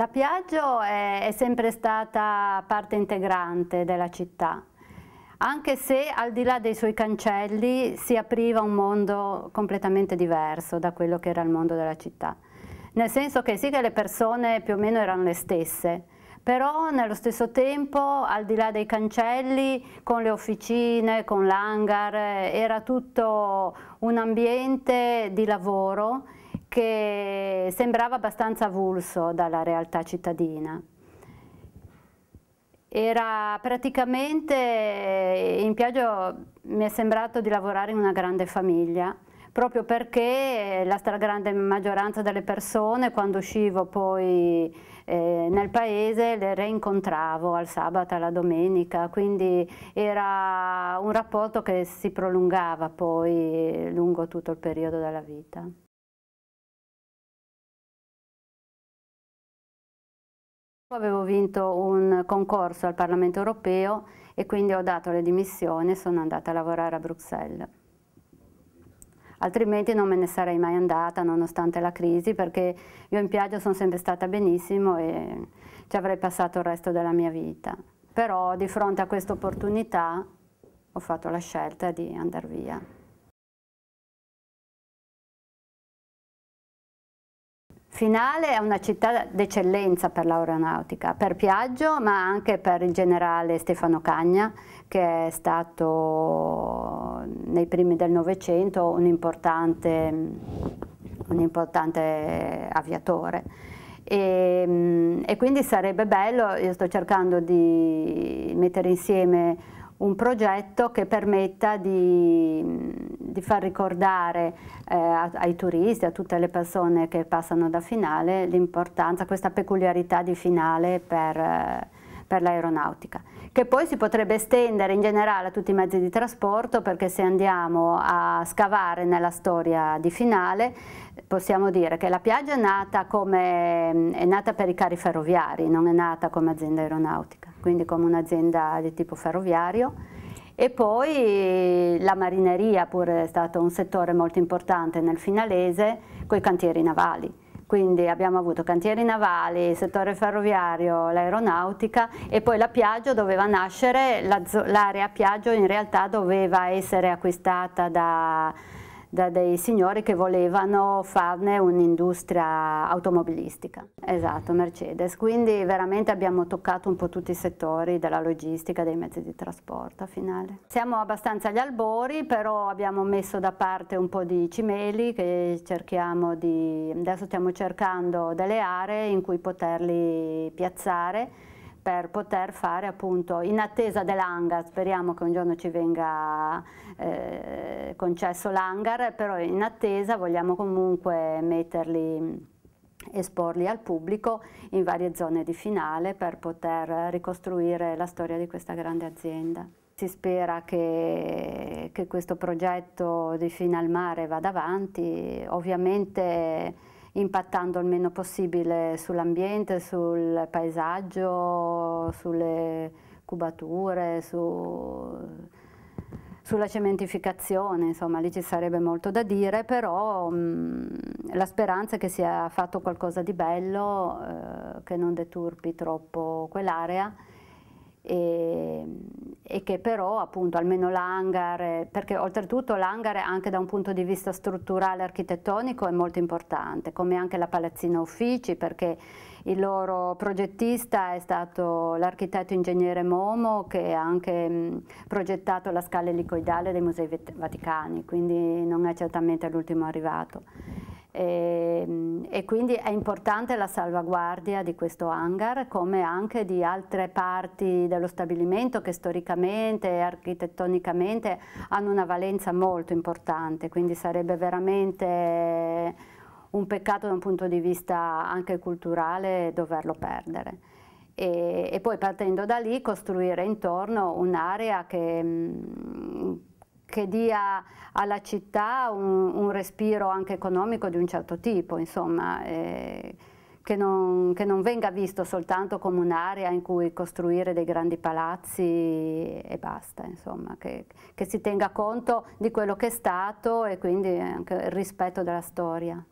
La Piaggio è, è sempre stata parte integrante della città, anche se al di là dei suoi cancelli si apriva un mondo completamente diverso da quello che era il mondo della città. Nel senso che sì che le persone più o meno erano le stesse, però nello stesso tempo al di là dei cancelli, con le officine, con l'hangar, era tutto un ambiente di lavoro che sembrava abbastanza avulso dalla realtà cittadina. Era praticamente, eh, in Piaggio mi è sembrato di lavorare in una grande famiglia, proprio perché eh, la stragrande maggioranza delle persone quando uscivo poi eh, nel paese le reincontravo al sabato, alla domenica, quindi era un rapporto che si prolungava poi eh, lungo tutto il periodo della vita. Avevo vinto un concorso al Parlamento europeo e quindi ho dato le dimissioni e sono andata a lavorare a Bruxelles. Altrimenti non me ne sarei mai andata nonostante la crisi perché io in Piaggio sono sempre stata benissimo e ci avrei passato il resto della mia vita. Però di fronte a questa opportunità ho fatto la scelta di andare via. Finale è una città d'eccellenza per l'aeronautica, per Piaggio ma anche per il generale Stefano Cagna che è stato nei primi del Novecento un importante, un importante aviatore. E, mm, e quindi sarebbe bello, io sto cercando di mettere insieme un progetto che permetta di, mm, di far ricordare eh, ai turisti, a tutte le persone che passano da finale, l'importanza, questa peculiarità di finale per... Eh, per l'aeronautica, che poi si potrebbe estendere in generale a tutti i mezzi di trasporto perché se andiamo a scavare nella storia di finale possiamo dire che la piaggia è nata, come, è nata per i carri ferroviari, non è nata come azienda aeronautica, quindi come un'azienda di tipo ferroviario e poi la marineria pure è stato un settore molto importante nel finalese con i cantieri navali quindi abbiamo avuto cantieri navali, settore ferroviario, l'aeronautica e poi la Piaggio doveva nascere, l'area Piaggio in realtà doveva essere acquistata da da dei signori che volevano farne un'industria automobilistica. Esatto, Mercedes. Quindi veramente abbiamo toccato un po' tutti i settori della logistica, dei mezzi di trasporto a finale. Siamo abbastanza agli albori, però abbiamo messo da parte un po' di cimeli che cerchiamo di... adesso stiamo cercando delle aree in cui poterli piazzare per poter fare appunto in attesa dell'hangar, speriamo che un giorno ci venga eh, concesso l'hangar, però in attesa vogliamo comunque metterli esporli al pubblico in varie zone di finale per poter ricostruire la storia di questa grande azienda. Si spera che, che questo progetto di Mare vada avanti, ovviamente impattando il meno possibile sull'ambiente, sul paesaggio, sulle cubature, su, sulla cementificazione, insomma lì ci sarebbe molto da dire, però mh, mm, la speranza è che sia fatto qualcosa di bello, eh, che non deturpi troppo quell'area e, e, che però appunto almeno l'hangar, eh, perché oltretutto l'hangar anche da un punto di vista strutturale architettonico è molto importante, come anche la palazzina uffici perché il loro progettista è stato l'architetto ingegnere Momo che ha anche mh, mm, progettato la scala elicoidale dei Musei Vaticani, quindi non è certamente l'ultimo arrivato. E, ehm, e, quindi è importante la salvaguardia di questo hangar come anche di altre parti dello stabilimento che storicamente e architettonicamente hanno una valenza molto importante, quindi sarebbe veramente un peccato da un punto di vista anche culturale doverlo perdere. E, e poi partendo da lì costruire intorno un'area che, mh, mm, che dia alla città un, un, respiro anche economico di un certo tipo, insomma, eh, che, non, che, non, venga visto soltanto come un'area in cui costruire dei grandi palazzi e basta, insomma, che, che si tenga conto di quello che è stato e quindi anche il rispetto della storia.